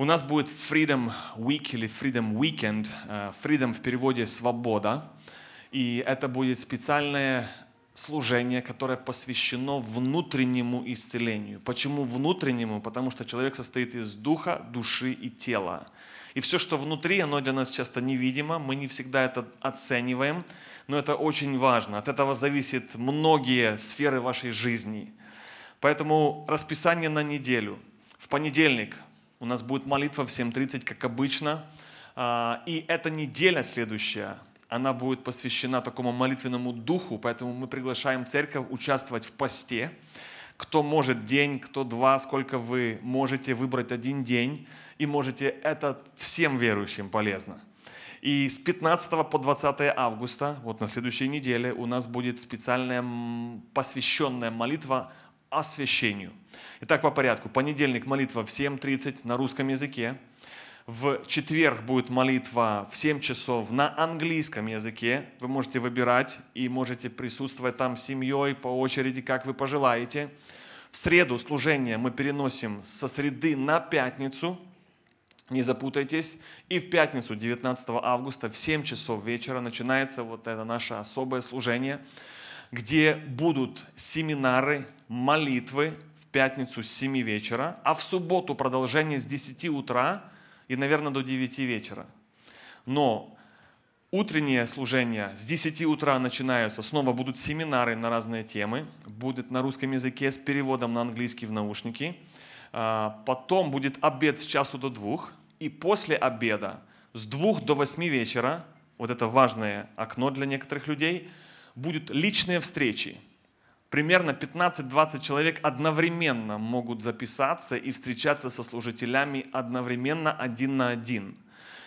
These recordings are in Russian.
У нас будет Freedom Week или Freedom Weekend. Э, Freedom в переводе «свобода». И это будет специальное служение, которое посвящено внутреннему исцелению. Почему внутреннему? Потому что человек состоит из духа, души и тела. И все, что внутри, оно для нас часто невидимо, мы не всегда это оцениваем, но это очень важно. От этого зависят многие сферы вашей жизни. Поэтому расписание на неделю. В понедельник у нас будет молитва в 7.30, как обычно. А, и эта неделя следующая, она будет посвящена такому молитвенному духу, поэтому мы приглашаем церковь участвовать в посте. Кто может день, кто два, сколько вы можете выбрать один день, и можете это всем верующим полезно. И с 15 по 20 августа, вот на следующей неделе, у нас будет специальная посвященная молитва освящению. Итак, по порядку. Понедельник молитва в 7.30 на русском языке. В четверг будет молитва в 7 часов на английском языке. Вы можете выбирать и можете присутствовать там с семьей по очереди, как вы пожелаете. В среду служение мы переносим со среды на пятницу. Не запутайтесь. И в пятницу, 19 августа, в 7 часов вечера начинается вот это наше особое служение, где будут семинары, молитвы в пятницу с 7 вечера, а в субботу продолжение с 10 утра и, наверное, до 9 вечера. Но утренние служения с 10 утра начинаются, снова будут семинары на разные темы, будет на русском языке с переводом на английский в наушники, а, потом будет обед с часу до двух, и после обеда с двух до восьми вечера, вот это важное окно для некоторых людей, будут личные встречи – примерно 15-20 человек одновременно могут записаться и встречаться со служителями одновременно один на один.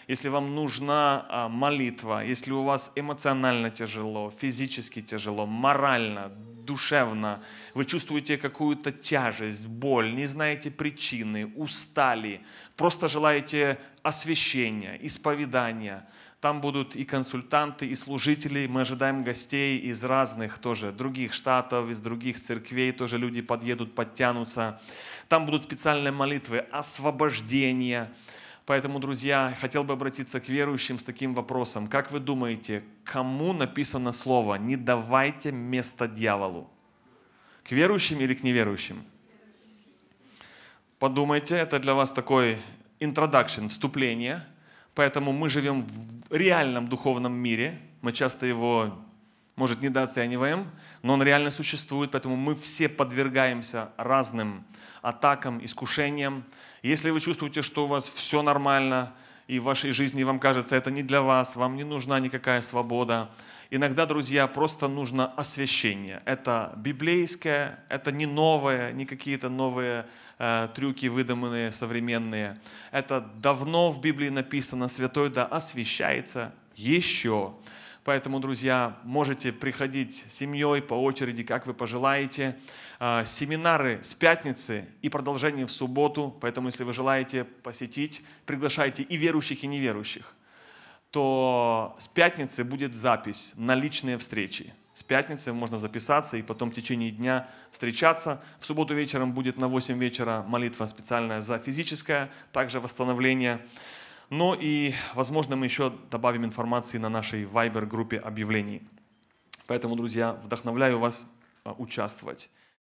Если вам нужна а, молитва, если у вас эмоционально тяжело, физически тяжело, морально, душевно, вы чувствуете какую-то тяжесть, боль, не знаете причины, устали, просто желаете освящения, исповедания – там будут и консультанты, и служители. Мы ожидаем гостей из разных тоже, других штатов, из других церквей. Тоже люди подъедут, подтянутся. Там будут специальные молитвы освобождения. Поэтому, друзья, хотел бы обратиться к верующим с таким вопросом. Как вы думаете, кому написано слово «не давайте место дьяволу»? К верующим или к неверующим? Подумайте, это для вас такой introduction, вступление – Поэтому мы живем в реальном духовном мире. Мы часто его, может, недооцениваем, но он реально существует, поэтому мы все подвергаемся разным атакам, искушениям. Если вы чувствуете, что у вас все нормально, и в вашей жизни вам кажется, это не для вас, вам не нужна никакая свобода. Иногда, друзья, просто нужно освящение. Это библейское, это не новое, не какие-то новые э, трюки выдуманные, современные. Это давно в Библии написано, святой да освящается еще. Поэтому, друзья, можете приходить с семьей по очереди, как вы пожелаете. А, семинары с пятницы и продолжение в субботу. Поэтому, если вы желаете посетить, приглашайте и верующих, и неверующих то с пятницы будет запись на личные встречи. С пятницы можно записаться и потом в течение дня встречаться. В субботу вечером будет на 8 вечера молитва специальная за физическое, также восстановление. Но ну и, возможно, мы еще добавим информации на нашей Viber-группе объявлений. Поэтому, друзья, вдохновляю вас а, участвовать.